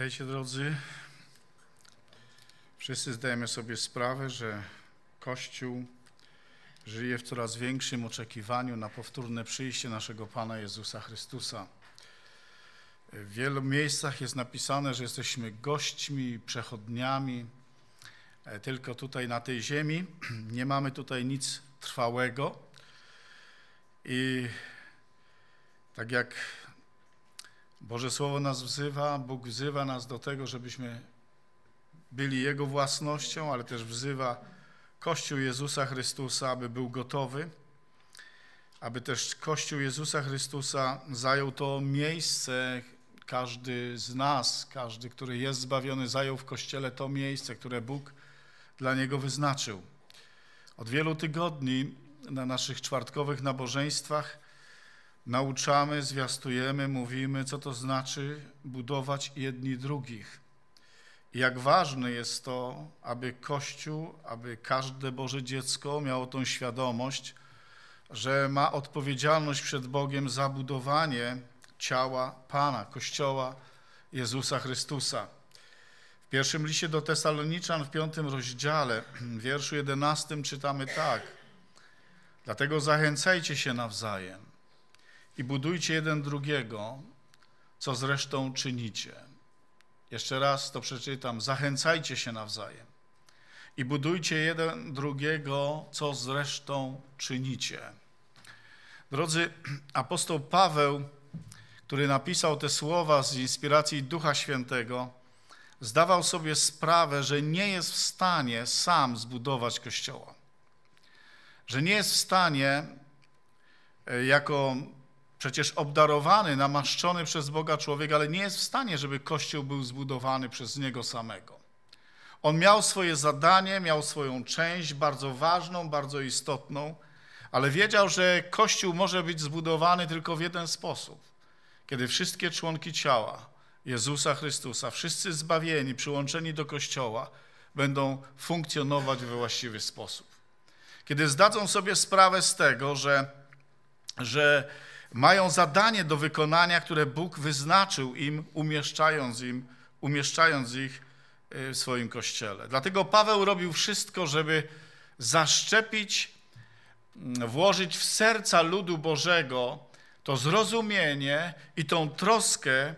Witajcie drodzy. Wszyscy zdajemy sobie sprawę, że Kościół żyje w coraz większym oczekiwaniu na powtórne przyjście naszego Pana Jezusa Chrystusa. W wielu miejscach jest napisane, że jesteśmy gośćmi, przechodniami, e, tylko tutaj na tej ziemi. Nie mamy tutaj nic trwałego. I tak jak Boże Słowo nas wzywa, Bóg wzywa nas do tego, żebyśmy byli Jego własnością, ale też wzywa Kościół Jezusa Chrystusa, aby był gotowy, aby też Kościół Jezusa Chrystusa zajął to miejsce, każdy z nas, każdy, który jest zbawiony, zajął w Kościele to miejsce, które Bóg dla niego wyznaczył. Od wielu tygodni na naszych czwartkowych nabożeństwach Nauczamy, zwiastujemy, mówimy, co to znaczy budować jedni drugich. jak ważne jest to, aby Kościół, aby każde Boże dziecko miało tą świadomość, że ma odpowiedzialność przed Bogiem za budowanie ciała Pana, Kościoła Jezusa Chrystusa. W pierwszym liście do Tesaloniczan w piątym rozdziale, w wierszu jedenastym czytamy tak. Dlatego zachęcajcie się nawzajem i budujcie jeden drugiego, co zresztą czynicie. Jeszcze raz to przeczytam. Zachęcajcie się nawzajem i budujcie jeden drugiego, co zresztą czynicie. Drodzy, apostoł Paweł, który napisał te słowa z inspiracji Ducha Świętego, zdawał sobie sprawę, że nie jest w stanie sam zbudować kościoła. Że nie jest w stanie e, jako przecież obdarowany, namaszczony przez Boga człowiek, ale nie jest w stanie, żeby Kościół był zbudowany przez niego samego. On miał swoje zadanie, miał swoją część, bardzo ważną, bardzo istotną, ale wiedział, że Kościół może być zbudowany tylko w jeden sposób. Kiedy wszystkie członki ciała Jezusa Chrystusa, wszyscy zbawieni, przyłączeni do Kościoła, będą funkcjonować we właściwy sposób. Kiedy zdadzą sobie sprawę z tego, że, że mają zadanie do wykonania, które Bóg wyznaczył im, umieszczając, im, umieszczając ich y, w swoim kościele. Dlatego Paweł robił wszystko, żeby zaszczepić, mm, włożyć w serca ludu Bożego to zrozumienie i tą troskę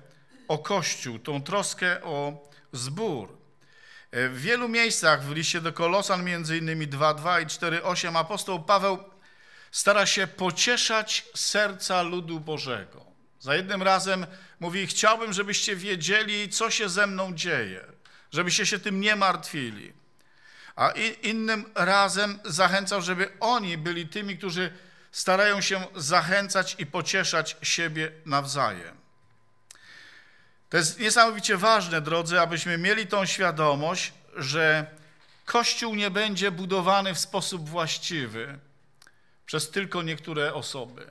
o Kościół, tą troskę o zbór. Y, w wielu miejscach w liście do Kolosan, między innymi 2.2 i 4.8, apostoł Paweł stara się pocieszać serca ludu Bożego. Za jednym razem mówi: Chciałbym, żebyście wiedzieli, co się ze mną dzieje, żebyście się tym nie martwili. A innym razem zachęcał, żeby oni byli tymi, którzy starają się zachęcać i pocieszać siebie nawzajem. To jest niesamowicie ważne, drodzy, abyśmy mieli tą świadomość, że Kościół nie będzie budowany w sposób właściwy, przez tylko niektóre osoby,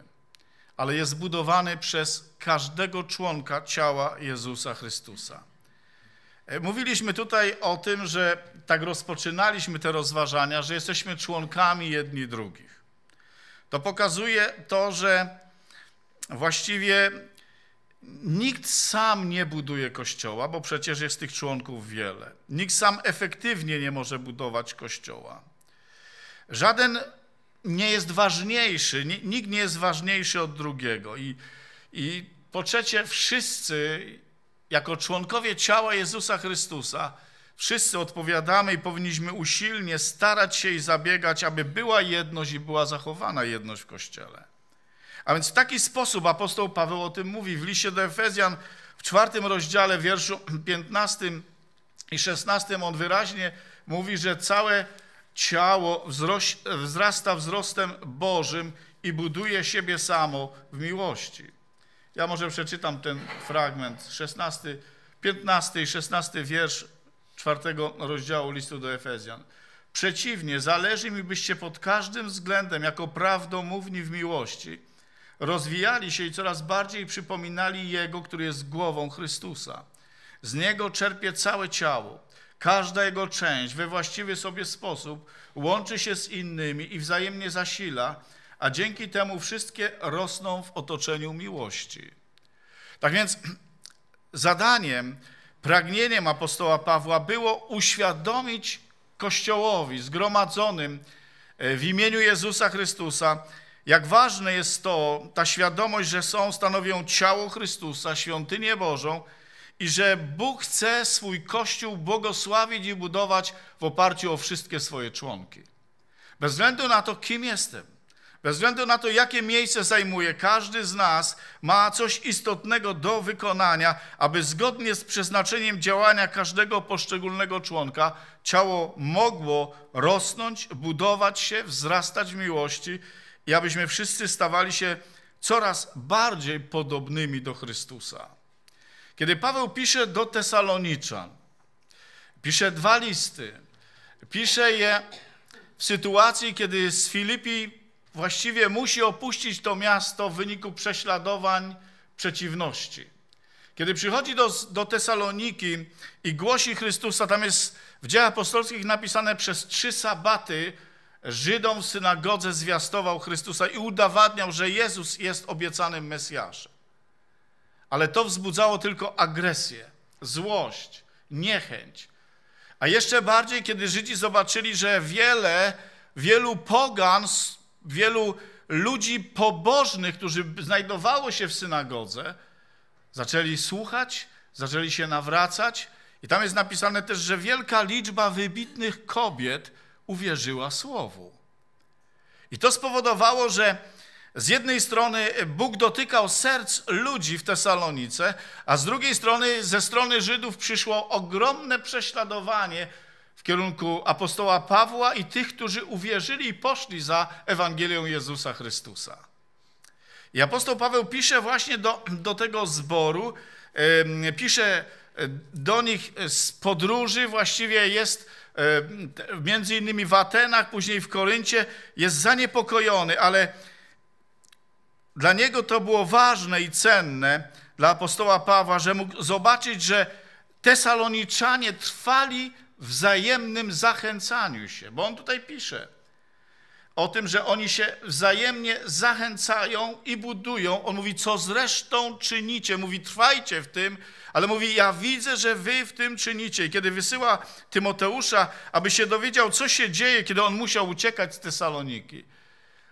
ale jest budowany przez każdego członka ciała Jezusa Chrystusa. E, mówiliśmy tutaj o tym, że tak rozpoczynaliśmy te rozważania, że jesteśmy członkami jedni drugich. To pokazuje to, że właściwie nikt sam nie buduje kościoła, bo przecież jest tych członków wiele. Nikt sam efektywnie nie może budować kościoła. Żaden nie jest ważniejszy, nikt nie jest ważniejszy od drugiego. I, i po trzecie, wszyscy jako członkowie ciała Jezusa Chrystusa, wszyscy odpowiadamy i powinniśmy usilnie starać się i zabiegać, aby była jedność i była zachowana jedność w Kościele. A więc w taki sposób apostoł Paweł o tym mówi w liście do Efezjan w czwartym rozdziale, wierszu 15 i 16 on wyraźnie mówi, że całe ciało wzroś, wzrasta wzrostem Bożym i buduje siebie samo w miłości. Ja może przeczytam ten fragment, 16, 15 i 16 wiersz czwartego rozdziału listu do Efezjan. Przeciwnie, zależy mi, byście pod każdym względem, jako prawdomówni w miłości, rozwijali się i coraz bardziej przypominali Jego, który jest głową Chrystusa. Z Niego czerpie całe ciało, Każda jego część we właściwy sobie sposób łączy się z innymi i wzajemnie zasila, a dzięki temu wszystkie rosną w otoczeniu miłości. Tak więc zadaniem, pragnieniem apostoła Pawła było uświadomić Kościołowi zgromadzonym e, w imieniu Jezusa Chrystusa, jak ważne jest to, ta świadomość, że są, stanowią ciało Chrystusa, świątynię Bożą, i że Bóg chce swój Kościół błogosławić i budować w oparciu o wszystkie swoje członki. Bez względu na to, kim jestem, bez względu na to, jakie miejsce zajmuje, każdy z nas ma coś istotnego do wykonania, aby zgodnie z przeznaczeniem działania każdego poszczególnego członka ciało mogło rosnąć, budować się, wzrastać w miłości i abyśmy wszyscy stawali się coraz bardziej podobnymi do Chrystusa. Kiedy Paweł pisze do Tesaloniczan, pisze dwa listy, pisze je w sytuacji, kiedy z Filipi właściwie musi opuścić to miasto w wyniku prześladowań, przeciwności. Kiedy przychodzi do, do Tesaloniki i głosi Chrystusa, tam jest w dziełach apostolskich napisane przez trzy sabaty Żydom w synagodze zwiastował Chrystusa i udowadniał, że Jezus jest obiecanym Mesjaszem ale to wzbudzało tylko agresję, złość, niechęć. A jeszcze bardziej, kiedy Żydzi zobaczyli, że wiele, wielu pogan, wielu ludzi pobożnych, którzy znajdowało się w synagodze, zaczęli słuchać, zaczęli się nawracać. I tam jest napisane też, że wielka liczba wybitnych kobiet uwierzyła słowu. I to spowodowało, że z jednej strony Bóg dotykał serc ludzi w Tesalonice, a z drugiej strony ze strony Żydów przyszło ogromne prześladowanie w kierunku apostoła Pawła i tych, którzy uwierzyli i poszli za Ewangelią Jezusa Chrystusa. I apostoł Paweł pisze właśnie do, do tego zboru, pisze e, do nich z podróży, właściwie jest e, między innymi w Atenach, później w Koryncie, jest zaniepokojony, ale dla niego to było ważne i cenne, dla apostoła Pawła, że mógł zobaczyć, że Tesaloniczanie trwali w wzajemnym zachęcaniu się, bo on tutaj pisze o tym, że oni się wzajemnie zachęcają i budują. On mówi, co zresztą czynicie? Mówi, trwajcie w tym, ale mówi, ja widzę, że wy w tym czynicie. I kiedy wysyła Tymoteusza, aby się dowiedział, co się dzieje, kiedy on musiał uciekać z Tesaloniki,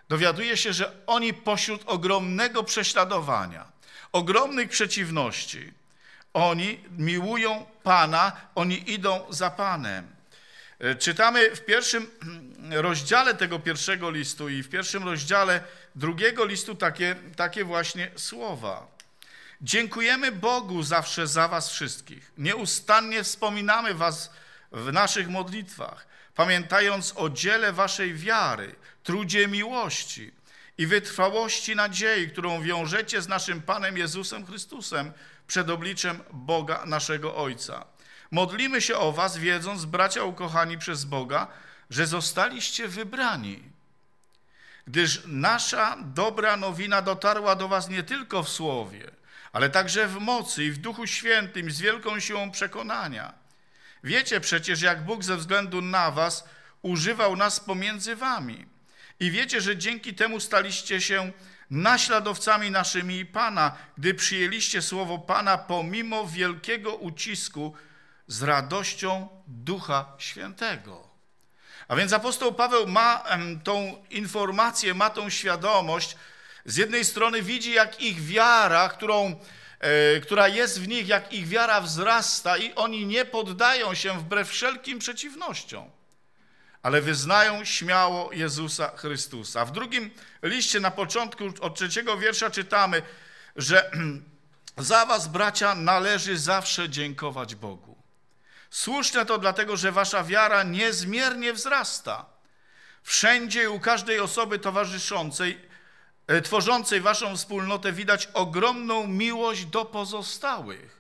dowiaduje się, że oni pośród ogromnego prześladowania, ogromnych przeciwności, oni miłują Pana, oni idą za Panem. E, czytamy w pierwszym mm, rozdziale tego pierwszego listu i w pierwszym rozdziale drugiego listu takie, takie właśnie słowa. Dziękujemy Bogu zawsze za Was wszystkich. Nieustannie wspominamy Was w naszych modlitwach pamiętając o dziele waszej wiary, trudzie miłości i wytrwałości nadziei, którą wiążecie z naszym Panem Jezusem Chrystusem przed obliczem Boga naszego Ojca. Modlimy się o was, wiedząc, bracia ukochani przez Boga, że zostaliście wybrani, gdyż nasza dobra nowina dotarła do was nie tylko w słowie, ale także w mocy i w Duchu Świętym z wielką siłą przekonania – Wiecie przecież, jak Bóg ze względu na was używał nas pomiędzy wami. I wiecie, że dzięki temu staliście się naśladowcami naszymi i Pana, gdy przyjęliście słowo Pana pomimo wielkiego ucisku z radością Ducha Świętego. A więc apostoł Paweł ma tą informację, ma tą świadomość. Z jednej strony widzi, jak ich wiara, którą E, która jest w nich, jak ich wiara wzrasta i oni nie poddają się wbrew wszelkim przeciwnościom, ale wyznają śmiało Jezusa Chrystusa. W drugim liście na początku od trzeciego wiersza czytamy, że za was, bracia, należy zawsze dziękować Bogu. Słuszne to dlatego, że wasza wiara niezmiernie wzrasta. Wszędzie u każdej osoby towarzyszącej E, tworzącej waszą wspólnotę widać ogromną miłość do pozostałych.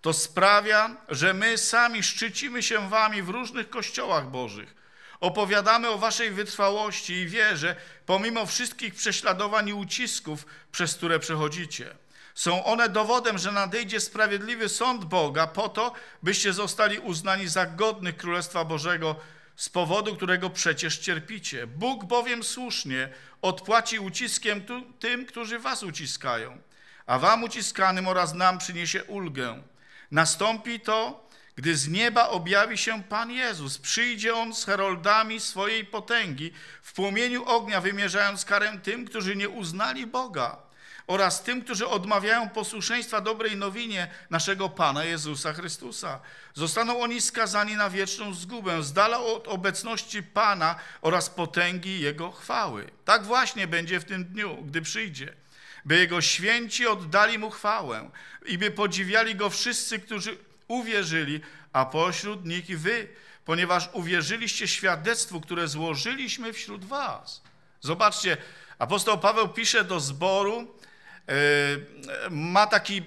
To sprawia, że my sami szczycimy się wami w różnych kościołach bożych. Opowiadamy o waszej wytrwałości i wierze, pomimo wszystkich prześladowań i ucisków, przez które przechodzicie. Są one dowodem, że nadejdzie sprawiedliwy sąd Boga po to, byście zostali uznani za godnych Królestwa Bożego, z powodu którego przecież cierpicie. Bóg bowiem słusznie odpłaci uciskiem tym, którzy was uciskają, a wam uciskanym oraz nam przyniesie ulgę. Nastąpi to, gdy z nieba objawi się Pan Jezus. Przyjdzie On z heroldami swojej potęgi, w płomieniu ognia wymierzając karę tym, którzy nie uznali Boga oraz tym, którzy odmawiają posłuszeństwa dobrej nowinie naszego Pana Jezusa Chrystusa. Zostaną oni skazani na wieczną zgubę, z dala od obecności Pana oraz potęgi Jego chwały. Tak właśnie będzie w tym dniu, gdy przyjdzie by Jego święci oddali Mu chwałę i by podziwiali Go wszyscy, którzy uwierzyli, a pośród nich i wy, ponieważ uwierzyliście świadectwu, które złożyliśmy wśród was. Zobaczcie, apostoł Paweł pisze do zboru, Y, ma taki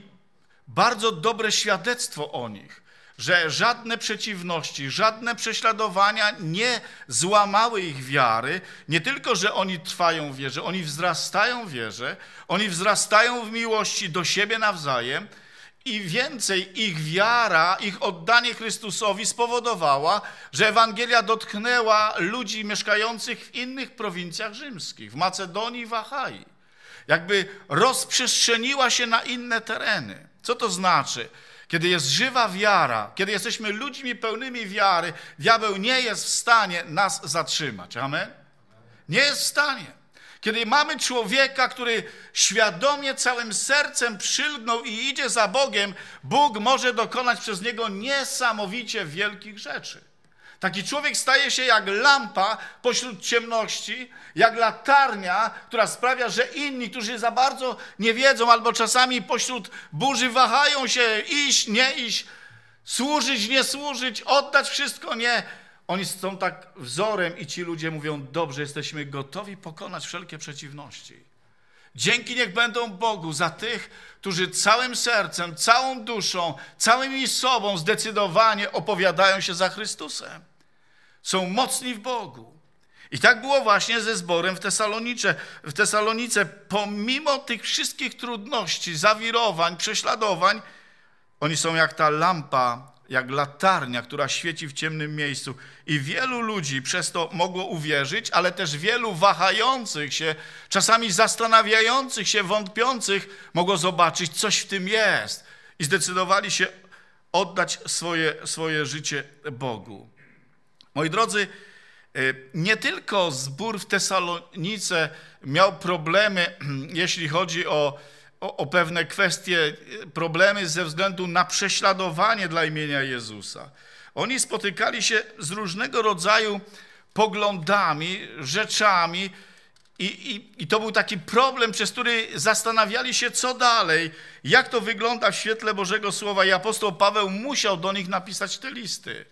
bardzo dobre świadectwo o nich, że żadne przeciwności, żadne prześladowania nie złamały ich wiary. Nie tylko, że oni trwają w wierze, oni wzrastają w wierze, oni wzrastają w miłości do siebie nawzajem i więcej ich wiara, ich oddanie Chrystusowi spowodowała, że Ewangelia dotknęła ludzi mieszkających w innych prowincjach rzymskich, w Macedonii i w jakby rozprzestrzeniła się na inne tereny. Co to znaczy? Kiedy jest żywa wiara, kiedy jesteśmy ludźmi pełnymi wiary, diabeł nie jest w stanie nas zatrzymać. Amen? Nie jest w stanie. Kiedy mamy człowieka, który świadomie całym sercem przylgnął i idzie za Bogiem, Bóg może dokonać przez niego niesamowicie wielkich rzeczy. Taki człowiek staje się jak lampa pośród ciemności, jak latarnia, która sprawia, że inni, którzy za bardzo nie wiedzą, albo czasami pośród burzy wahają się iść, nie iść, służyć, nie służyć, oddać wszystko, nie. Oni są tak wzorem i ci ludzie mówią, dobrze, jesteśmy gotowi pokonać wszelkie przeciwności. Dzięki niech będą Bogu za tych, którzy całym sercem, całą duszą, całym sobą zdecydowanie opowiadają się za Chrystusem. Są mocni w Bogu. I tak było właśnie ze zborem w Tesalonice. W Tesalonice, pomimo tych wszystkich trudności, zawirowań, prześladowań, oni są jak ta lampa, jak latarnia, która świeci w ciemnym miejscu. I wielu ludzi przez to mogło uwierzyć, ale też wielu wahających się, czasami zastanawiających się, wątpiących, mogło zobaczyć, coś w tym jest. I zdecydowali się oddać swoje, swoje życie Bogu. Moi drodzy, y, nie tylko zbór w Tesalonice miał problemy, jeśli chodzi o, o, o, pewne kwestie, y, problemy ze względu na prześladowanie dla imienia Jezusa. Oni spotykali się z różnego rodzaju poglądami, rzeczami, i, i, i to był taki problem, przez który zastanawiali się, co dalej, jak to wygląda w świetle Bożego Słowa. I apostoł Paweł musiał do nich napisać te listy.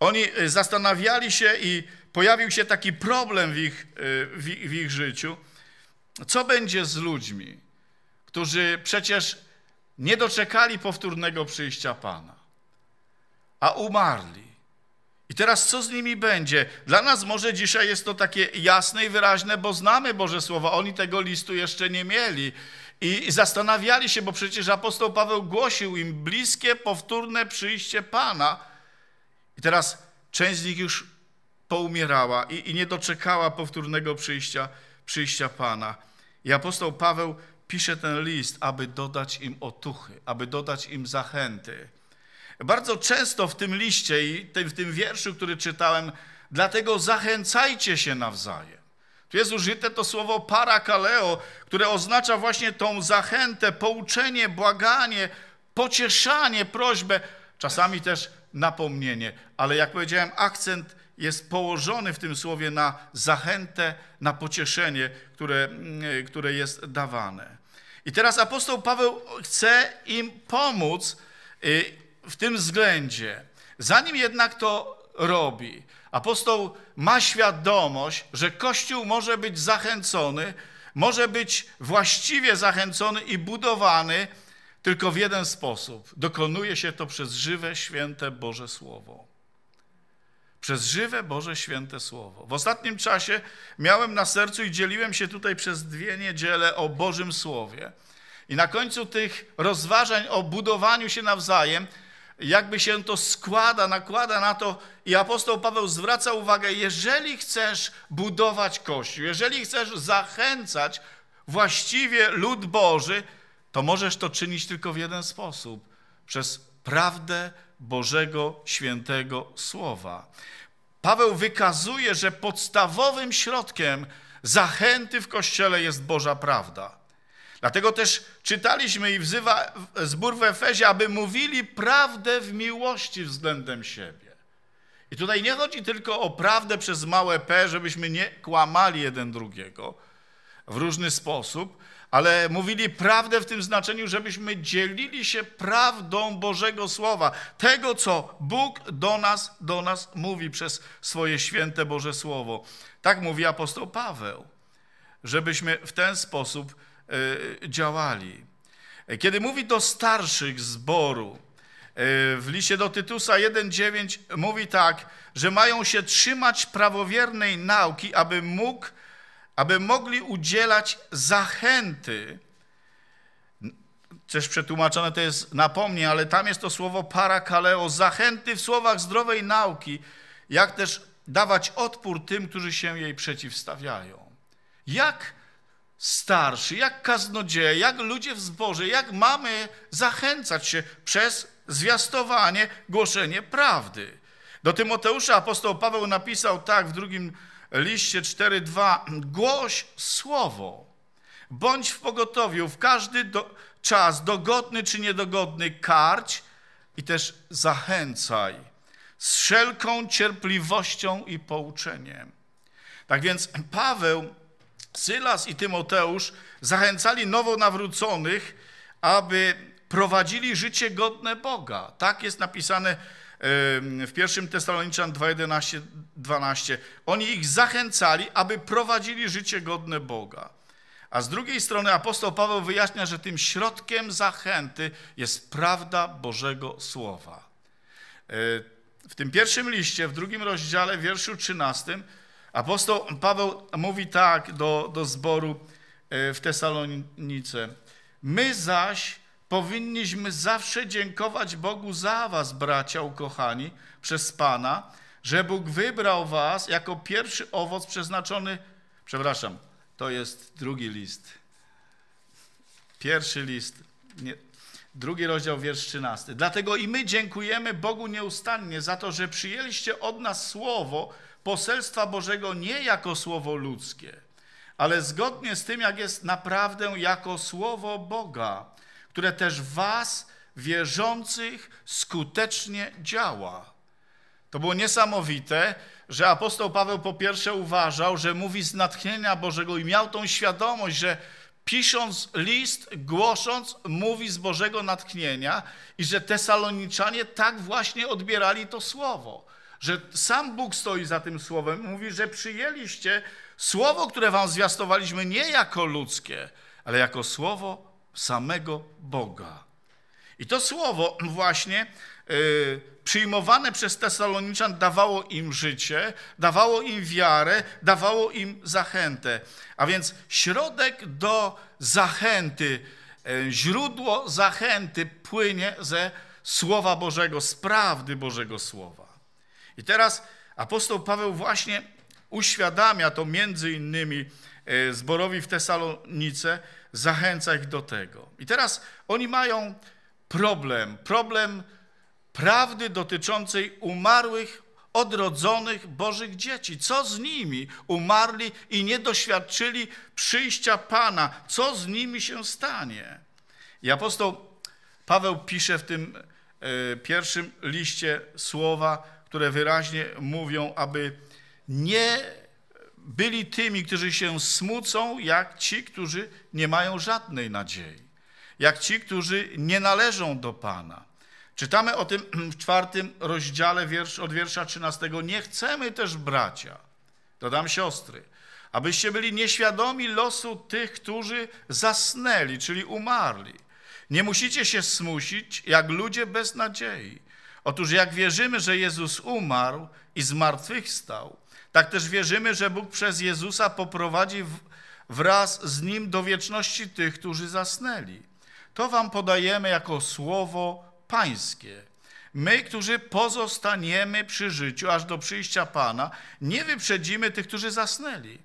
Oni y, zastanawiali się i pojawił się taki problem w ich, y, w, ich życiu. Co będzie z ludźmi, którzy przecież nie doczekali powtórnego przyjścia Pana, a umarli? I teraz co z nimi będzie? Dla nas może dzisiaj jest to takie jasne i wyraźne, bo znamy Boże Słowa. Oni tego listu jeszcze nie mieli. I zastanawiali się, bo przecież apostoł Paweł głosił im bliskie, powtórne przyjście Pana i teraz część z nich już poumierała i, i nie doczekała powtórnego przyjścia, przyjścia Pana. I apostoł Paweł pisze ten list, aby dodać im otuchy, aby dodać im zachęty. Bardzo często w tym liście i w tym wierszu, który czytałem, dlatego zachęcajcie się nawzajem. Tu jest użyte to słowo parakaleo, które oznacza właśnie tą zachętę, pouczenie, błaganie, pocieszanie, prośbę. Czasami też napomnienie. Ale jak powiedziałem, akcent jest położony w tym słowie na zachętę, na pocieszenie, które, mm, które jest dawane. I teraz apostoł Paweł chce im pomóc y, w tym względzie. Zanim jednak to robi, apostoł ma świadomość, że Kościół może być zachęcony, może być właściwie zachęcony i budowany tylko w jeden sposób. Dokonuje się to przez żywe, święte Boże Słowo. Przez żywe, Boże, święte Słowo. W ostatnim czasie miałem na sercu i dzieliłem się tutaj przez dwie niedziele o Bożym Słowie. I na końcu tych rozważań o budowaniu się nawzajem, jakby się to składa, nakłada na to, i apostoł Paweł zwraca uwagę, jeżeli chcesz budować Kościół, jeżeli chcesz zachęcać właściwie lud Boży, to możesz to czynić tylko w jeden sposób przez prawdę Bożego Świętego Słowa. Paweł wykazuje, że podstawowym środkiem zachęty w Kościele jest Boża prawda. Dlatego też czytaliśmy i wzywa zbór w Efezie, aby mówili prawdę w miłości względem siebie. I tutaj nie chodzi tylko o prawdę przez małe p, żebyśmy nie kłamali jeden drugiego w różny sposób, ale mówili prawdę w tym znaczeniu, żebyśmy dzielili się prawdą Bożego Słowa, tego, co Bóg do nas, do nas mówi przez swoje święte Boże Słowo. Tak mówi apostoł Paweł, żebyśmy w ten sposób e, działali. Kiedy mówi do starszych zboru, e, w liście do Tytusa 1,9 mówi tak, że mają się trzymać prawowiernej nauki, aby mógł aby mogli udzielać zachęty. Też przetłumaczone to jest napomnie, ale tam jest to słowo parakaleo, zachęty w słowach zdrowej nauki, jak też dawać odpór tym, którzy się jej przeciwstawiają. Jak starszy, jak kaznodzieje, jak ludzie w zboże, jak mamy zachęcać się przez zwiastowanie, głoszenie prawdy. Do Tymoteusza apostoł Paweł napisał tak w drugim liście 4:2 głoś słowo. Bądź w pogotowiu w każdy do, czas, dogodny czy niedogodny, karć i też zachęcaj z wszelką cierpliwością i pouczeniem. Tak więc Paweł, Sylas i Tymoteusz zachęcali nowo nawróconych, aby prowadzili życie godne Boga. Tak jest napisane w 1 Tesaloniczan 2:11, 12. Oni ich zachęcali, aby prowadzili życie godne Boga. A z drugiej strony apostoł Paweł wyjaśnia, że tym środkiem zachęty jest prawda Bożego Słowa. E, w tym pierwszym liście, w drugim rozdziale, wierszu 13, apostoł Paweł mówi tak do, do zboru e, w Tesalonice. My zaś Powinniśmy zawsze dziękować Bogu za was, bracia ukochani, przez Pana, że Bóg wybrał was jako pierwszy owoc przeznaczony, przepraszam, to jest drugi list. Pierwszy list, nie, drugi rozdział, wiersz 13. Dlatego i my dziękujemy Bogu nieustannie za to, że przyjęliście od nas słowo poselstwa Bożego nie jako słowo ludzkie, ale zgodnie z tym, jak jest naprawdę jako słowo Boga które też was, wierzących, skutecznie działa. To było niesamowite, że apostoł Paweł po pierwsze uważał, że mówi z natchnienia Bożego i miał tą świadomość, że pisząc list, głosząc, mówi z Bożego natchnienia i że Tesaloniczanie tak właśnie odbierali to słowo. Że sam Bóg stoi za tym słowem, mówi, że przyjęliście słowo, które wam zwiastowaliśmy nie jako ludzkie, ale jako słowo samego Boga. I to słowo właśnie y, przyjmowane przez Tesaloniczan dawało im życie, dawało im wiarę, dawało im zachętę. A więc środek do zachęty, y, źródło zachęty płynie ze Słowa Bożego, z prawdy Bożego Słowa. I teraz apostoł Paweł właśnie uświadamia to między innymi y, zborowi w Tesalonice, zachęca ich do tego. I teraz oni mają problem, problem prawdy dotyczącej umarłych, odrodzonych Bożych dzieci. Co z nimi? Umarli i nie doświadczyli przyjścia Pana. Co z nimi się stanie? I apostoł Paweł pisze w tym e, pierwszym liście słowa, które wyraźnie mówią, aby nie byli tymi, którzy się smucą, jak ci, którzy nie mają żadnej nadziei, jak ci, którzy nie należą do Pana. Czytamy o tym w czwartym rozdziale wiersz, od wiersza 13. Nie chcemy też bracia, dodam siostry, abyście byli nieświadomi losu tych, którzy zasnęli, czyli umarli. Nie musicie się smusić jak ludzie bez nadziei. Otóż jak wierzymy, że Jezus umarł i zmartwychwstał, tak też wierzymy, że Bóg przez Jezusa poprowadzi wraz z Nim do wieczności tych, którzy zasnęli. To wam podajemy jako słowo pańskie. My, którzy pozostaniemy przy życiu aż do przyjścia Pana, nie wyprzedzimy tych, którzy zasnęli.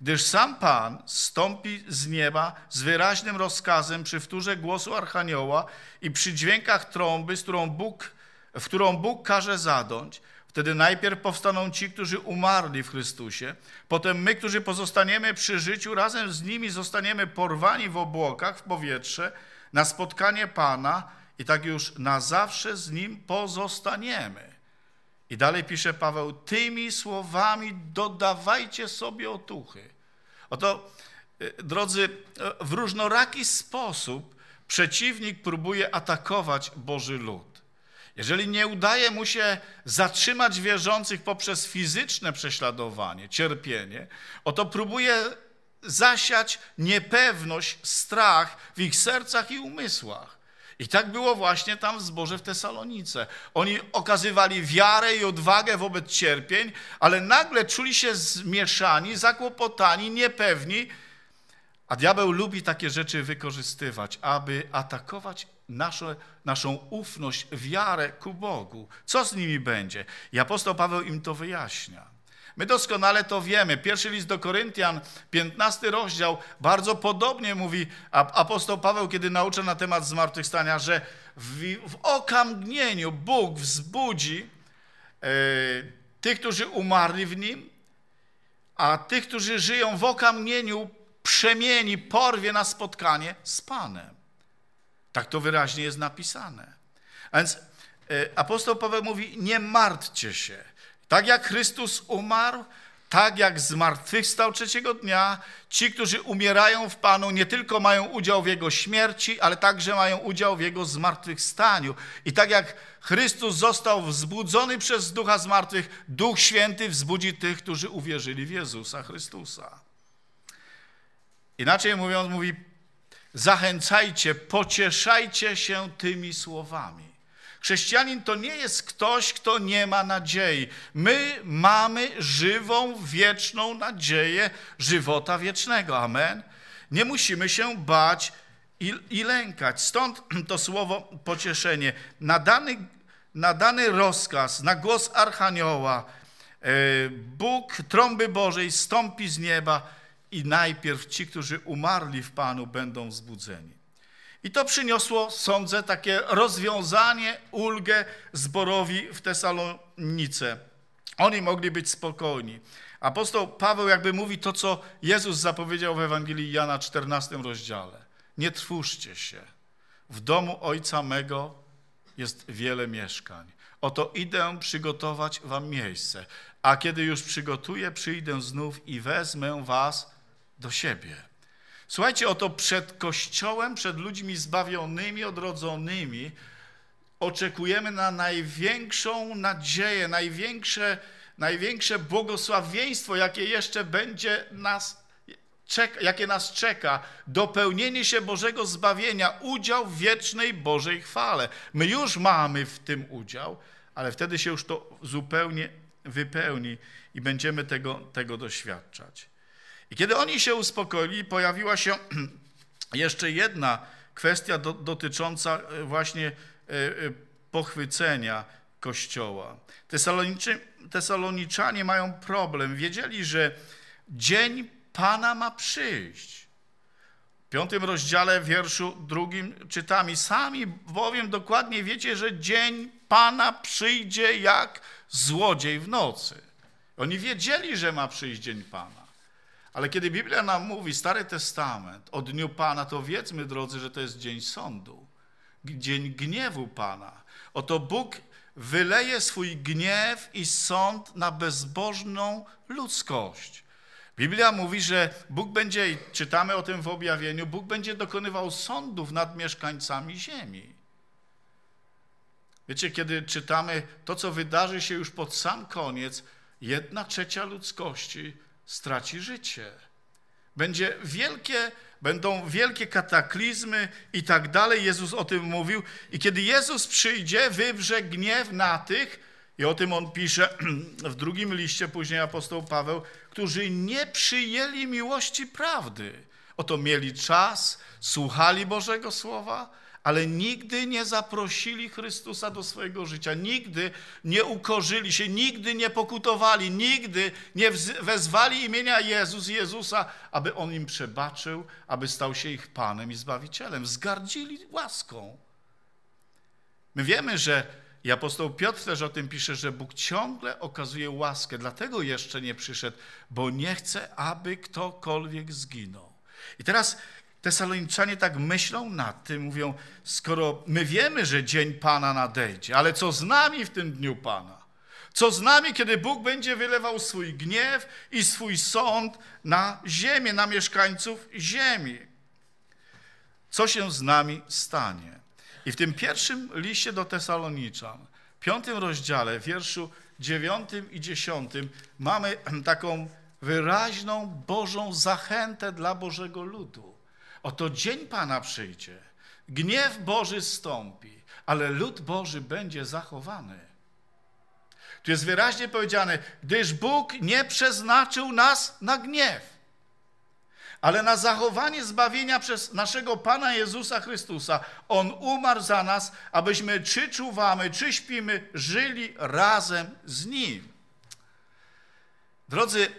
Gdyż sam Pan stąpi z nieba z wyraźnym rozkazem przy wtórze głosu Archanioła i przy dźwiękach trąby, którą Bóg, w którą Bóg każe zadąć, Wtedy najpierw powstaną ci, którzy umarli w Chrystusie, potem my, którzy pozostaniemy przy życiu, razem z nimi zostaniemy porwani w obłokach, w powietrze, na spotkanie Pana i tak już na zawsze z Nim pozostaniemy. I dalej pisze Paweł, tymi słowami dodawajcie sobie otuchy. Oto, y, drodzy, y, w różnoraki sposób przeciwnik próbuje atakować Boży lud. Jeżeli nie udaje mu się zatrzymać wierzących poprzez fizyczne prześladowanie, cierpienie, oto próbuje zasiać niepewność, strach w ich sercach i umysłach. I tak było właśnie tam w zborze w Tesalonice. Oni okazywali wiarę i odwagę wobec cierpień, ale nagle czuli się zmieszani, zakłopotani, niepewni. A diabeł lubi takie rzeczy wykorzystywać, aby atakować nasze, naszą ufność, wiarę ku Bogu. Co z nimi będzie? I apostoł Paweł im to wyjaśnia. My doskonale to wiemy. Pierwszy list do Koryntian, 15 rozdział, bardzo podobnie mówi apostoł Paweł, kiedy naucza na temat zmartwychwstania, że w, w okamgnieniu Bóg wzbudzi e, tych, którzy umarli w Nim, a tych, którzy żyją w okamgnieniu, przemieni, porwie na spotkanie z Panem. Tak to wyraźnie jest napisane. A więc e, apostoł Paweł mówi, nie martwcie się. Tak jak Chrystus umarł, tak jak zmartwychwstał trzeciego dnia, ci, którzy umierają w Panu, nie tylko mają udział w Jego śmierci, ale także mają udział w Jego zmartwychwstaniu. I tak jak Chrystus został wzbudzony przez Ducha Zmartwych, Duch Święty wzbudzi tych, którzy uwierzyli w Jezusa Chrystusa. Inaczej mówiąc, mówi zachęcajcie, pocieszajcie się tymi słowami. Chrześcijanin to nie jest ktoś, kto nie ma nadziei. My mamy żywą, wieczną nadzieję żywota wiecznego. Amen. Nie musimy się bać i, i lękać. Stąd to słowo pocieszenie. Na dany, na dany rozkaz, na głos Archanioła, e, Bóg trąby Bożej stąpi z nieba i najpierw ci, którzy umarli w Panu, będą wzbudzeni. I to przyniosło, sądzę, takie rozwiązanie, ulgę zborowi w Tesalonice. Oni mogli być spokojni. Apostoł Paweł jakby mówi to, co Jezus zapowiedział w Ewangelii Jana 14 rozdziale. Nie trwóżcie się. W domu Ojca mego jest wiele mieszkań. Oto idę przygotować wam miejsce, a kiedy już przygotuję, przyjdę znów i wezmę was do siebie. Słuchajcie, oto przed Kościołem, przed ludźmi zbawionymi, odrodzonymi, oczekujemy na największą nadzieję, największe, największe błogosławieństwo, jakie jeszcze będzie nas, czeka, jakie nas czeka, dopełnienie się Bożego zbawienia, udział w wiecznej Bożej chwale. My już mamy w tym udział, ale wtedy się już to zupełnie wypełni i będziemy tego, tego doświadczać. I kiedy oni się uspokoili, pojawiła się jeszcze jedna kwestia do, dotycząca e, właśnie e, e, pochwycenia Kościoła. tesaloniczanie mają problem. Wiedzieli, że dzień Pana ma przyjść. W piątym rozdziale, wierszu drugim czytamy Sami bowiem dokładnie wiecie, że dzień Pana przyjdzie jak złodziej w nocy. Oni wiedzieli, że ma przyjść dzień Pana. Ale kiedy Biblia nam mówi, Stary Testament, o Dniu Pana, to wiedzmy, drodzy, że to jest dzień sądu, dzień gniewu Pana. Oto Bóg wyleje swój gniew i sąd na bezbożną ludzkość. Biblia mówi, że Bóg będzie, czytamy o tym w objawieniu, Bóg będzie dokonywał sądów nad mieszkańcami ziemi. Wiecie, kiedy czytamy to, co wydarzy się już pod sam koniec, jedna trzecia ludzkości straci życie. Będzie wielkie, będą wielkie kataklizmy i tak dalej. Jezus o tym mówił. I kiedy Jezus przyjdzie, wywrze gniew na tych, i o tym on pisze w drugim liście później apostoł Paweł, którzy nie przyjęli miłości prawdy. Oto mieli czas, słuchali Bożego Słowa, ale nigdy nie zaprosili Chrystusa do swojego życia, nigdy nie ukorzyli się, nigdy nie pokutowali, nigdy nie wezwali imienia Jezus, Jezusa, aby On im przebaczył, aby stał się ich Panem i Zbawicielem. Zgardzili łaską. My wiemy, że i apostoł Piotr też o tym pisze, że Bóg ciągle okazuje łaskę, dlatego jeszcze nie przyszedł, bo nie chce, aby ktokolwiek zginął. I teraz Tesaloniczanie tak myślą nad tym, mówią, skoro my wiemy, że dzień Pana nadejdzie, ale co z nami w tym dniu Pana? Co z nami, kiedy Bóg będzie wylewał swój gniew i swój sąd na ziemię, na mieszkańców ziemi? Co się z nami stanie? I w tym pierwszym liście do Tesaloniczan, piątym rozdziale, wierszu dziewiątym i dziesiątym, mamy taką wyraźną Bożą zachętę dla Bożego ludu. Oto dzień Pana przyjdzie, gniew Boży stąpi, ale lud Boży będzie zachowany. Tu jest wyraźnie powiedziane, gdyż Bóg nie przeznaczył nas na gniew, ale na zachowanie zbawienia przez naszego Pana Jezusa Chrystusa. On umarł za nas, abyśmy czy czuwamy, czy śpimy, żyli razem z Nim. Drodzy,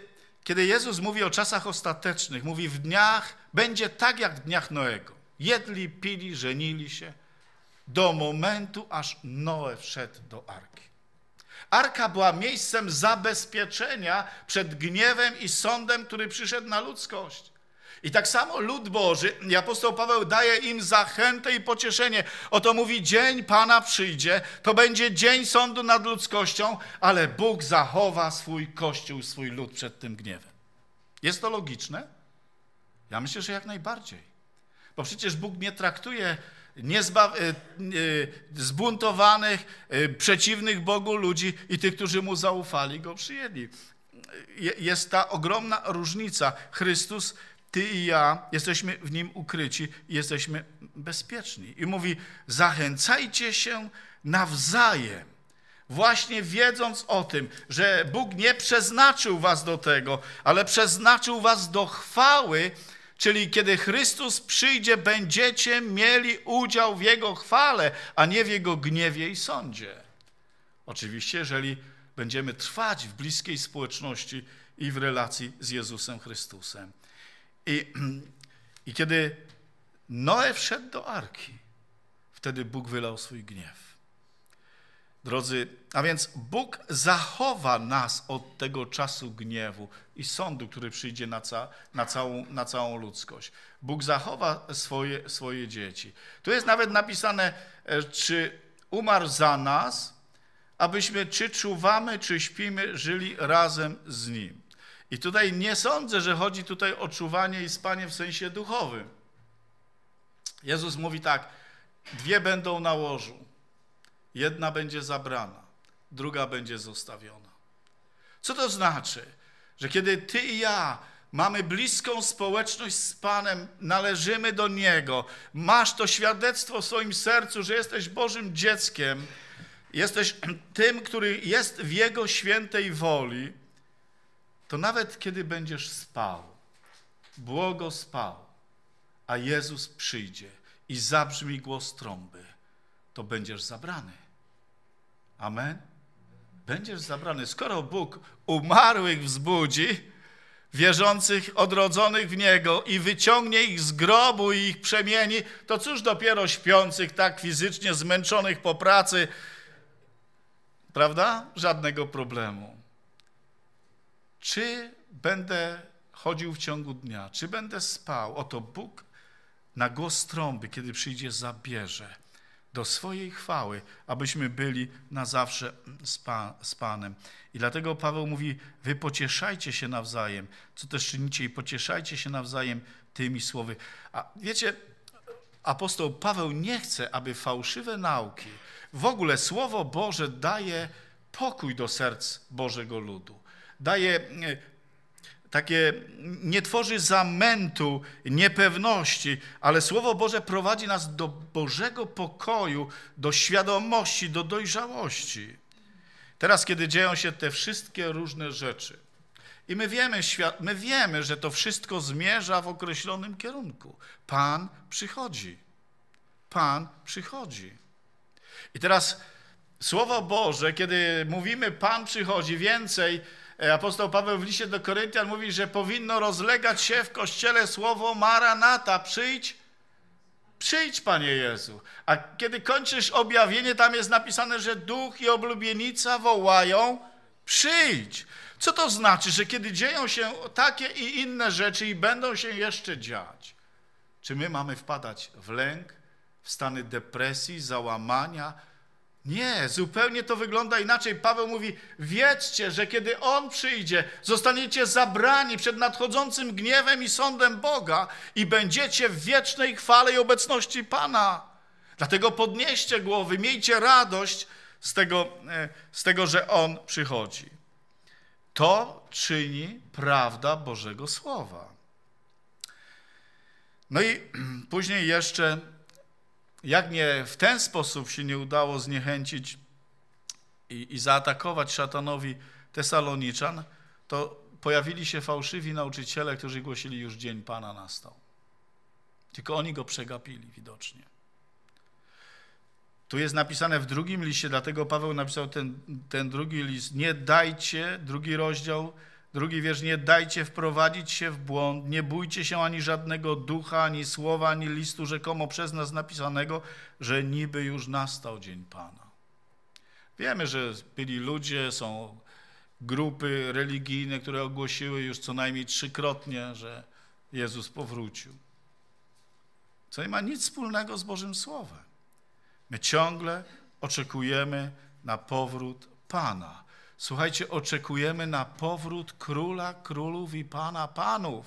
kiedy Jezus mówi o czasach ostatecznych, mówi w dniach, będzie tak jak w dniach Noego. Jedli, pili, żenili się do momentu, aż Noe wszedł do Arki. Arka była miejscem zabezpieczenia przed gniewem i sądem, który przyszedł na ludzkość. I tak samo lud Boży, i apostoł Paweł daje im zachętę i pocieszenie. Oto mówi, dzień Pana przyjdzie, to będzie dzień sądu nad ludzkością, ale Bóg zachowa swój Kościół, swój lud przed tym gniewem. Jest to logiczne? Ja myślę, że jak najbardziej. Bo przecież Bóg nie traktuje niezbaw... E, e, zbuntowanych, e, przeciwnych Bogu ludzi i tych, którzy Mu zaufali, Go przyjęli. Jest ta ogromna różnica. Chrystus ty i ja jesteśmy w nim ukryci i jesteśmy bezpieczni. I mówi: zachęcajcie się nawzajem. Właśnie wiedząc o tym, że Bóg nie przeznaczył was do tego, ale przeznaczył was do chwały, czyli kiedy Chrystus przyjdzie, będziecie mieli udział w Jego chwale, a nie w Jego gniewie i sądzie. Oczywiście, jeżeli będziemy trwać w bliskiej społeczności i w relacji z Jezusem Chrystusem. I, I kiedy Noe wszedł do arki, wtedy Bóg wylał swój gniew. Drodzy, a więc Bóg zachowa nas od tego czasu gniewu i sądu, który przyjdzie na, ca, na, całą, na całą ludzkość. Bóg zachowa swoje, swoje dzieci. Tu jest nawet napisane, e, czy umarł za nas, abyśmy, czy czuwamy, czy śpimy, żyli razem z Nim. I tutaj nie sądzę, że chodzi tutaj o czuwanie i spanie w sensie duchowym. Jezus mówi tak, dwie będą na łożu. Jedna będzie zabrana, druga będzie zostawiona. Co to znaczy? Że kiedy ty i ja mamy bliską społeczność z Panem, należymy do Niego, masz to świadectwo w swoim sercu, że jesteś Bożym dzieckiem, jesteś tym, który jest w Jego świętej woli, to nawet kiedy będziesz spał, błogo spał, a Jezus przyjdzie i zabrzmi głos trąby, to będziesz zabrany. Amen? Będziesz zabrany. Skoro Bóg umarłych wzbudzi, wierzących, odrodzonych w Niego i wyciągnie ich z grobu i ich przemieni, to cóż dopiero śpiących, tak fizycznie zmęczonych po pracy, prawda? Żadnego problemu czy będę chodził w ciągu dnia, czy będę spał. Oto Bóg na głos trąby, kiedy przyjdzie, zabierze do swojej chwały, abyśmy byli na zawsze z, pa, z, Panem. I dlatego Paweł mówi, wy pocieszajcie się nawzajem, co też czynicie i pocieszajcie się nawzajem tymi słowy. A wiecie, apostoł Paweł nie chce, aby fałszywe nauki, w ogóle Słowo Boże daje pokój do serc Bożego ludu daje e, takie, nie tworzy zamętu, niepewności, ale Słowo Boże prowadzi nas do Bożego pokoju, do świadomości, do dojrzałości. Teraz, kiedy dzieją się te wszystkie różne rzeczy i my wiemy, my wiemy, że to wszystko zmierza w określonym kierunku. Pan przychodzi. Pan przychodzi. I teraz Słowo Boże, kiedy mówimy Pan przychodzi, więcej E, apostoł Paweł w liście do Koryntian mówi, że powinno rozlegać się w kościele słowo Maranata, przyjdź, przyjdź Panie Jezu. A kiedy kończysz objawienie, tam jest napisane, że duch i oblubienica wołają, przyjdź. Co to znaczy, że kiedy dzieją się takie i inne rzeczy i będą się jeszcze dziać, czy my mamy wpadać w lęk, w stany depresji, załamania, nie, zupełnie to wygląda inaczej. Paweł mówi: Wiedzcie, że kiedy on przyjdzie, zostaniecie zabrani przed nadchodzącym gniewem i sądem Boga i będziecie w wiecznej chwale i obecności Pana. Dlatego podnieście głowy, miejcie radość z tego, e, z tego że on przychodzi. To czyni prawda Bożego Słowa. No i później jeszcze jak mnie w ten sposób się nie udało zniechęcić i, i zaatakować szatanowi Tesaloniczan, to pojawili się fałszywi nauczyciele, którzy głosili już dzień Pana nastał. Tylko oni go przegapili widocznie. Tu jest napisane w drugim liście, dlatego Paweł napisał ten, ten drugi list. Nie dajcie, drugi rozdział, Drugi wiersz, nie dajcie wprowadzić się w błąd, nie bójcie się ani żadnego ducha, ani słowa, ani listu rzekomo przez nas napisanego, że niby już nastał dzień Pana. Wiemy, że byli ludzie, są grupy religijne, które ogłosiły już co najmniej trzykrotnie, że Jezus powrócił. Co nie ma nic wspólnego z Bożym Słowem. My ciągle oczekujemy na powrót Pana. Słuchajcie, oczekujemy na powrót króla królów i pana panów.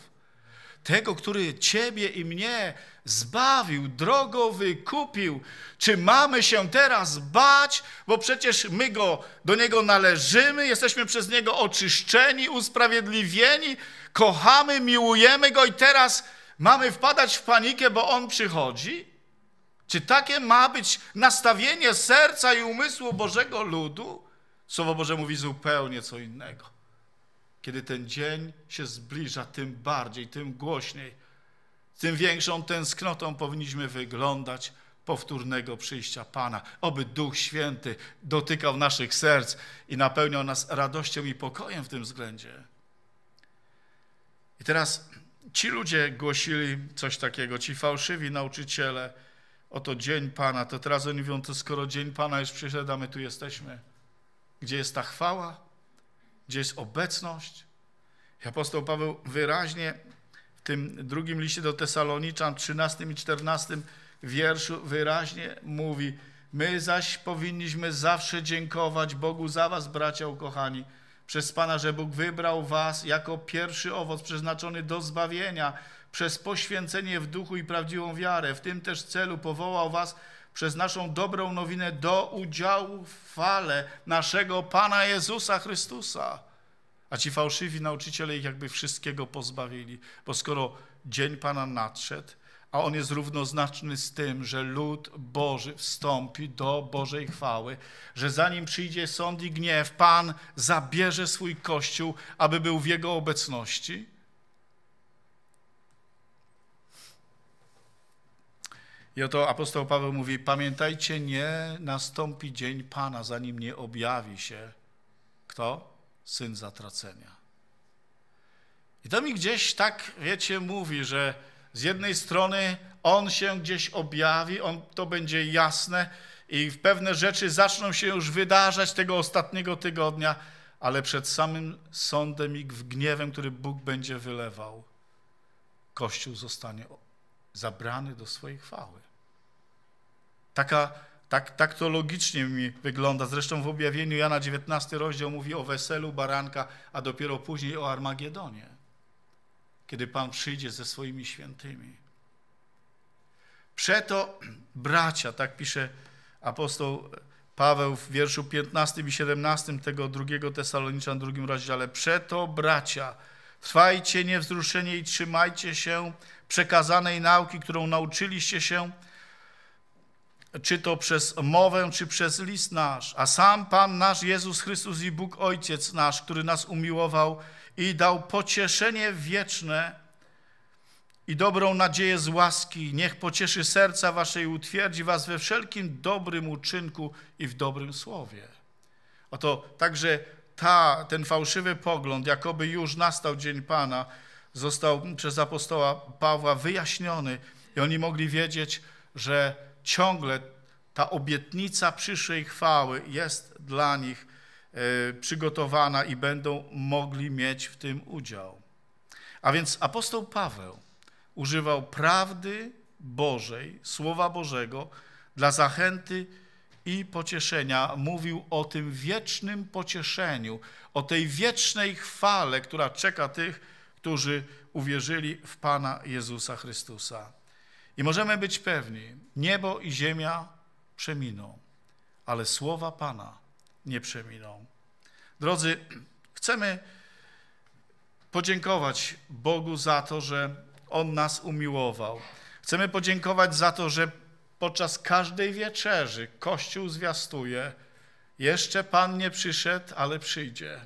Tego, który ciebie i mnie zbawił, drogo wykupił. Czy mamy się teraz bać? Bo przecież my go, do niego należymy, jesteśmy przez niego oczyszczeni, usprawiedliwieni, kochamy, miłujemy go i teraz mamy wpadać w panikę, bo on przychodzi? Czy takie ma być nastawienie serca i umysłu Bożego ludu? Słowo Boże mówi zupełnie co innego. Kiedy ten dzień się zbliża, tym bardziej, tym głośniej, tym większą tęsknotą powinniśmy wyglądać powtórnego przyjścia Pana. Oby Duch Święty dotykał naszych serc i napełniał nas radością i pokojem w tym względzie. I teraz ci ludzie głosili coś takiego, ci fałszywi nauczyciele, oto dzień Pana, to teraz oni mówią, to skoro dzień Pana już przyszedł, a my tu jesteśmy – gdzie jest ta chwała, gdzie jest obecność. I apostoł Paweł wyraźnie w tym drugim liście do Tesaloniczan, 13 i 14 wierszu wyraźnie mówi, my zaś powinniśmy zawsze dziękować Bogu za was, bracia ukochani, przez Pana, że Bóg wybrał was jako pierwszy owoc przeznaczony do zbawienia, przez poświęcenie w duchu i prawdziwą wiarę. W tym też celu powołał was, przez naszą dobrą nowinę do udziału w fale naszego Pana Jezusa Chrystusa. A ci fałszywi nauczyciele ich jakby wszystkiego pozbawili, bo skoro dzień Pana nadszedł, a on jest równoznaczny z tym, że lud Boży wstąpi do Bożej chwały, że zanim przyjdzie sąd i gniew, Pan zabierze swój Kościół, aby był w Jego obecności, I oto apostoł Paweł mówi, pamiętajcie, nie nastąpi dzień Pana, zanim nie objawi się kto? Syn zatracenia. I to mi gdzieś tak, wiecie, mówi, że z jednej strony On się gdzieś objawi, on, to będzie jasne i pewne rzeczy zaczną się już wydarzać tego ostatniego tygodnia, ale przed samym sądem i gniewem, który Bóg będzie wylewał, Kościół zostanie zabrany do swojej chwały. Taka, tak, tak to logicznie mi wygląda. Zresztą w objawieniu Jana 19 rozdział mówi o weselu baranka, a dopiero później o Armagedonie, kiedy Pan przyjdzie ze swoimi świętymi. Przeto bracia, tak pisze apostoł Paweł w wierszu 15 i 17 tego drugiego w drugim rozdziale. Przeto bracia, trwajcie niewzruszenie i trzymajcie się przekazanej nauki, którą nauczyliście się, czy to przez mowę, czy przez list nasz, a sam Pan nasz Jezus Chrystus i Bóg Ojciec nasz, który nas umiłował i dał pocieszenie wieczne i dobrą nadzieję z łaski, niech pocieszy serca wasze i utwierdzi was we wszelkim dobrym uczynku i w dobrym słowie. Oto także ta, ten fałszywy pogląd, jakoby już nastał Dzień Pana, został przez apostoła Pawła wyjaśniony i oni mogli wiedzieć, że ciągle ta obietnica przyszłej chwały jest dla nich e, przygotowana i będą mogli mieć w tym udział. A więc apostoł Paweł używał prawdy Bożej, Słowa Bożego dla zachęty i pocieszenia. Mówił o tym wiecznym pocieszeniu, o tej wiecznej chwale, która czeka tych, którzy uwierzyli w Pana Jezusa Chrystusa. I możemy być pewni, niebo i ziemia przeminą, ale słowa Pana nie przeminą. Drodzy, chcemy podziękować Bogu za to, że On nas umiłował. Chcemy podziękować za to, że podczas każdej wieczerzy Kościół zwiastuje, jeszcze Pan nie przyszedł, ale przyjdzie.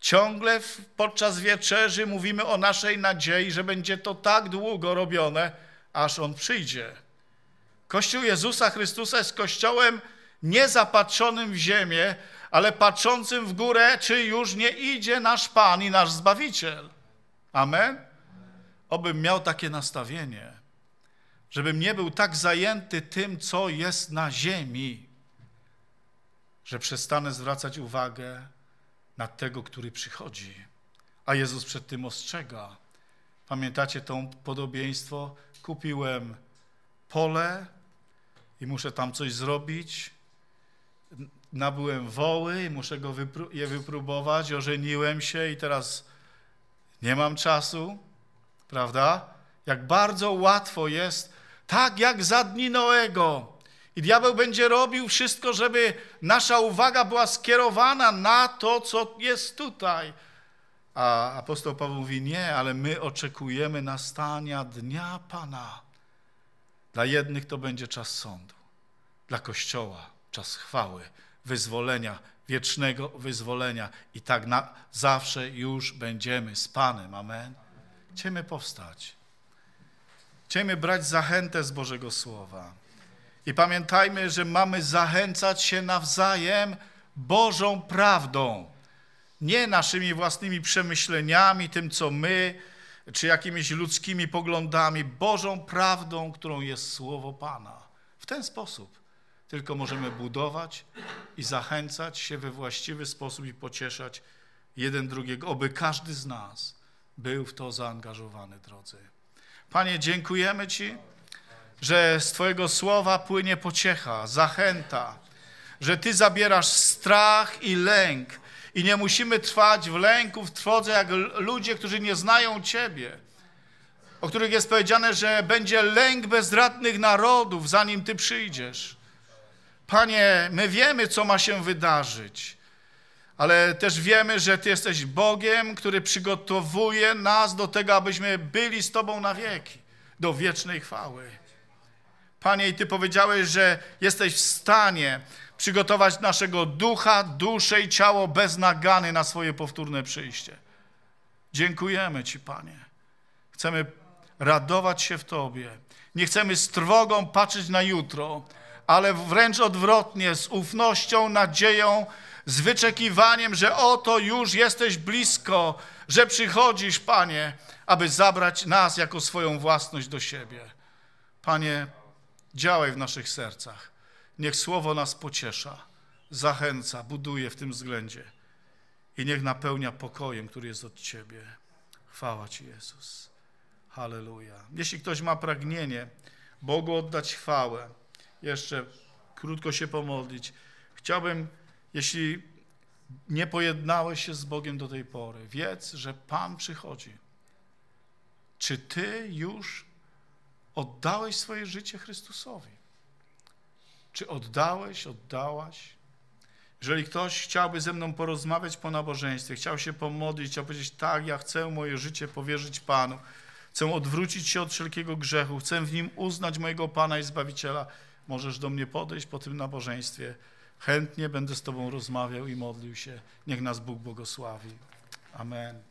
Ciągle podczas wieczerzy mówimy o naszej nadziei, że będzie to tak długo robione, aż On przyjdzie. Kościół Jezusa Chrystusa jest kościołem niezapatrzonym w ziemię, ale patrzącym w górę, czy już nie idzie nasz Pan i nasz Zbawiciel. Amen? Obym miał takie nastawienie, żebym nie był tak zajęty tym, co jest na ziemi, że przestanę zwracać uwagę na tego, który przychodzi. A Jezus przed tym ostrzega. Pamiętacie to podobieństwo? Kupiłem pole i muszę tam coś zrobić. Nabyłem woły i muszę go wypró je wypróbować. Ożeniłem się i teraz nie mam czasu. Prawda? Jak bardzo łatwo jest, tak jak za dni Noego. I diabeł będzie robił wszystko, żeby nasza uwaga była skierowana na to, co jest tutaj a apostoł Paweł mówi, nie, ale my oczekujemy nastania dnia Pana. Dla jednych to będzie czas sądu, dla Kościoła czas chwały, wyzwolenia, wiecznego wyzwolenia. I tak na zawsze już będziemy z Panem. Amen. Chcemy powstać. Chcemy brać zachętę z Bożego Słowa. I pamiętajmy, że mamy zachęcać się nawzajem Bożą prawdą nie naszymi własnymi przemyśleniami, tym co my, czy jakimiś ludzkimi poglądami, Bożą prawdą, którą jest Słowo Pana. W ten sposób tylko możemy budować i zachęcać się we właściwy sposób i pocieszać jeden drugiego, oby każdy z nas był w to zaangażowany, drodzy. Panie, dziękujemy Ci, że z Twojego słowa płynie pociecha, zachęta, że Ty zabierasz strach i lęk i nie musimy trwać w lęku, w trwodze, jak ludzie, którzy nie znają Ciebie, o których jest powiedziane, że będzie lęk bezradnych narodów, zanim Ty przyjdziesz. Panie, my wiemy, co ma się wydarzyć, ale też wiemy, że Ty jesteś Bogiem, który przygotowuje nas do tego, abyśmy byli z Tobą na wieki, do wiecznej chwały. Panie, i Ty powiedziałeś, że jesteś w stanie przygotować naszego ducha, duszę i ciało bez nagany na swoje powtórne przyjście. Dziękujemy Ci, Panie. Chcemy radować się w Tobie. Nie chcemy z trwogą patrzeć na jutro, ale wręcz odwrotnie, z ufnością, nadzieją, z wyczekiwaniem, że oto już jesteś blisko, że przychodzisz, Panie, aby zabrać nas jako swoją własność do siebie. Panie, działaj w naszych sercach. Niech Słowo nas pociesza, zachęca, buduje w tym względzie i niech napełnia pokojem, który jest od Ciebie. Chwała Ci, Jezus. Halleluja. Jeśli ktoś ma pragnienie Bogu oddać chwałę, jeszcze krótko się pomodlić. Chciałbym, jeśli nie pojednałeś się z Bogiem do tej pory, wiedz, że Pan przychodzi. Czy Ty już oddałeś swoje życie Chrystusowi? Czy oddałeś, oddałaś? Jeżeli ktoś chciałby ze mną porozmawiać po nabożeństwie, chciał się pomodlić, chciał powiedzieć, tak, ja chcę moje życie powierzyć Panu, chcę odwrócić się od wszelkiego grzechu, chcę w nim uznać mojego Pana i Zbawiciela, możesz do mnie podejść po tym nabożeństwie. Chętnie będę z Tobą rozmawiał i modlił się. Niech nas Bóg błogosławi. Amen.